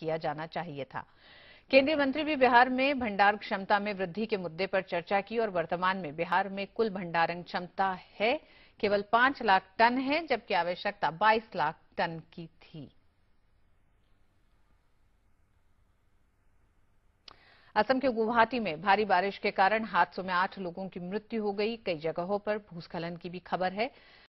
किया जाना चाहिए था केंद्रीय मंत्री भी बिहार में भंडार क्षमता में वृद्धि के मुद्दे पर चर्चा की और वर्तमान में बिहार में कुल भंडारण क्षमता है केवल पांच लाख टन है जबकि आवश्यकता बाईस लाख टन की थी असम के गुवाहाटी में भारी बारिश के कारण हादसों में आठ लोगों की मृत्यु हो गई कई जगहों पर भूस्खलन की भी खबर है